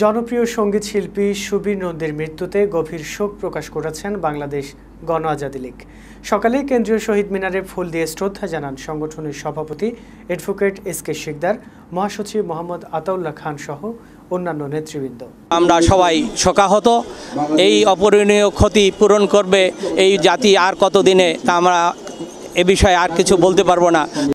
জনপ্রিয় সঙ্গীত শিল্পী সুবীর নন্দীর মৃত্যুতে গভীর শোক প্রকাশ করেছেন বাংলাদেশ গণ আজাদি লীগ সকালে কেন্দ্রীয় শহীদ মিনারে ফুল দিয়ে শ্রদ্ধা জানান সংগঠনের সভাপতি অ্যাডভোকেট এস কে শিকদার মহাসচিব মোহাম্মদ আতাউল্লাহ খান সহ অন্যান্য নেতৃবৃন্দ আমরা সবাই শোকাহত এই অপরণীয় ক্ষতি পূরণ করবে এই জাতি আর কতদিনে তা আমরা এ বিষয়ে আর কিছু বলতে পারবো না